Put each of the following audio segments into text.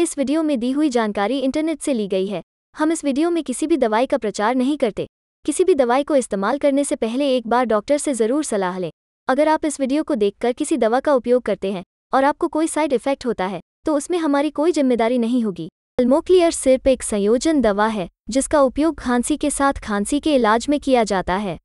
इस वीडियो में दी हुई जानकारी इंटरनेट से ली गई है हम इस वीडियो में किसी भी दवाई का प्रचार नहीं करते किसी भी दवाई को इस्तेमाल करने से पहले एक बार डॉक्टर से ज़रूर सलाह लें अगर आप इस वीडियो को देखकर किसी दवा का उपयोग करते हैं और आपको कोई साइड इफेक्ट होता है तो उसमें हमारी कोई जिम्मेदारी नहीं होगी अल्मोक्लियर सिर्फ एक संयोजन दवा है जिसका उपयोग खांसी के साथ खांसी के इलाज में किया जाता है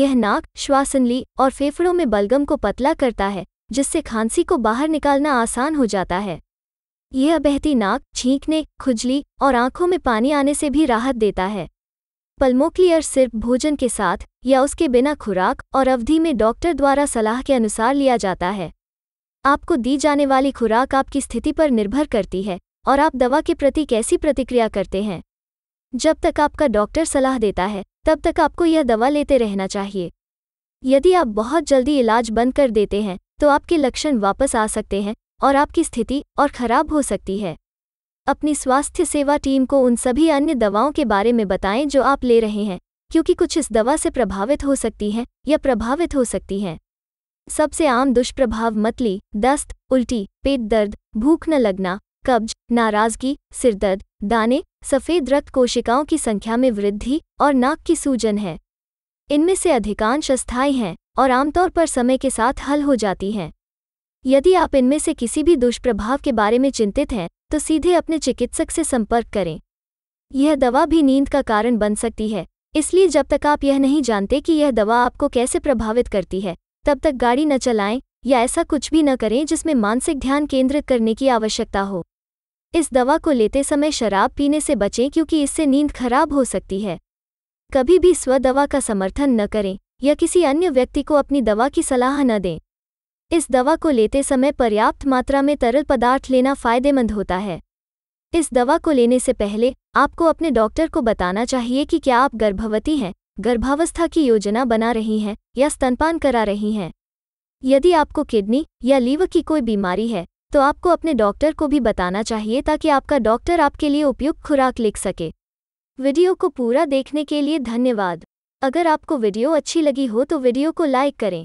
यह नाक श्वासनली और फेफड़ों में बलगम को पतला करता है जिससे खांसी को बाहर निकालना आसान हो जाता है यह अबहती नाक छींकने खुजली और आंखों में पानी आने से भी राहत देता है पल्मोक्लियर सिर्फ भोजन के साथ या उसके बिना खुराक और अवधि में डॉक्टर द्वारा सलाह के अनुसार लिया जाता है आपको दी जाने वाली खुराक आपकी स्थिति पर निर्भर करती है और आप दवा के प्रति कैसी प्रतिक्रिया करते हैं जब तक आपका डॉक्टर सलाह देता है तब तक आपको यह दवा लेते रहना चाहिए यदि आप बहुत जल्दी इलाज बंद कर देते हैं तो आपके लक्षण वापस आ सकते हैं और आपकी स्थिति और खराब हो सकती है अपनी स्वास्थ्य सेवा टीम को उन सभी अन्य दवाओं के बारे में बताएं जो आप ले रहे हैं क्योंकि कुछ इस दवा से प्रभावित हो सकती हैं या प्रभावित हो सकती हैं सबसे आम दुष्प्रभाव मतली दस्त उल्टी पेट दर्द भूख न लगना कब्ज नाराजगी सिरदर्द दाने सफ़ेद रक्त कोशिकाओं की संख्या में वृद्धि और नाक की सूजन है इनमें से अधिकांश अस्थायी हैं और आमतौर पर समय के साथ हल हो जाती हैं यदि आप इनमें से किसी भी दुष्प्रभाव के बारे में चिंतित हैं तो सीधे अपने चिकित्सक से संपर्क करें यह दवा भी नींद का कारण बन सकती है इसलिए जब तक आप यह नहीं जानते कि यह दवा आपको कैसे प्रभावित करती है तब तक गाड़ी न चलाएं या ऐसा कुछ भी न करें जिसमें मानसिक ध्यान केंद्रित करने की आवश्यकता हो इस दवा को लेते समय शराब पीने से बचें क्योंकि इससे नींद खराब हो सकती है कभी भी स्व दवा का समर्थन न करें या किसी अन्य व्यक्ति को अपनी दवा की सलाह न दें इस दवा को लेते समय पर्याप्त मात्रा में तरल पदार्थ लेना फायदेमंद होता है इस दवा को लेने से पहले आपको अपने डॉक्टर को बताना चाहिए कि क्या आप गर्भवती हैं गर्भावस्था की योजना बना रही हैं या स्तनपान करा रही हैं यदि आपको किडनी या लीवर की कोई बीमारी है तो आपको अपने डॉक्टर को भी बताना चाहिए ताकि आपका डॉक्टर आपके लिए उपयुक्त खुराक लिख सके वीडियो को पूरा देखने के लिए धन्यवाद अगर आपको वीडियो अच्छी लगी हो तो वीडियो को लाइक करें